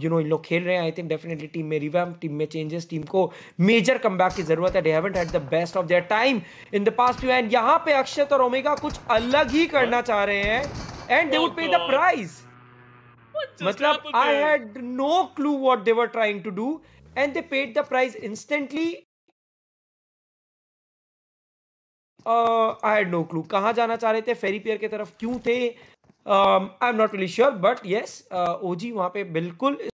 you know इन लोग खेल रहे हैं आई थिंक डेफिनेटली टीम में रिवैम टीम में चेंजेस टीम को मेजर कम की जरूरत है haven't had the best of their time in the past few and यहाँ पे अक्षत और ओमेगा कुछ अलग ही करना चाह रहे हैं and they would pay the price मतलब I had no clue what they were trying to do and they paid the price instantly I had no clue कहाँ जाना चाह रहे थे फेरी पेयर की तरफ क्यों थे um, I'm not really sure, but yes, uh, OG वहाँ पे बिल्कुल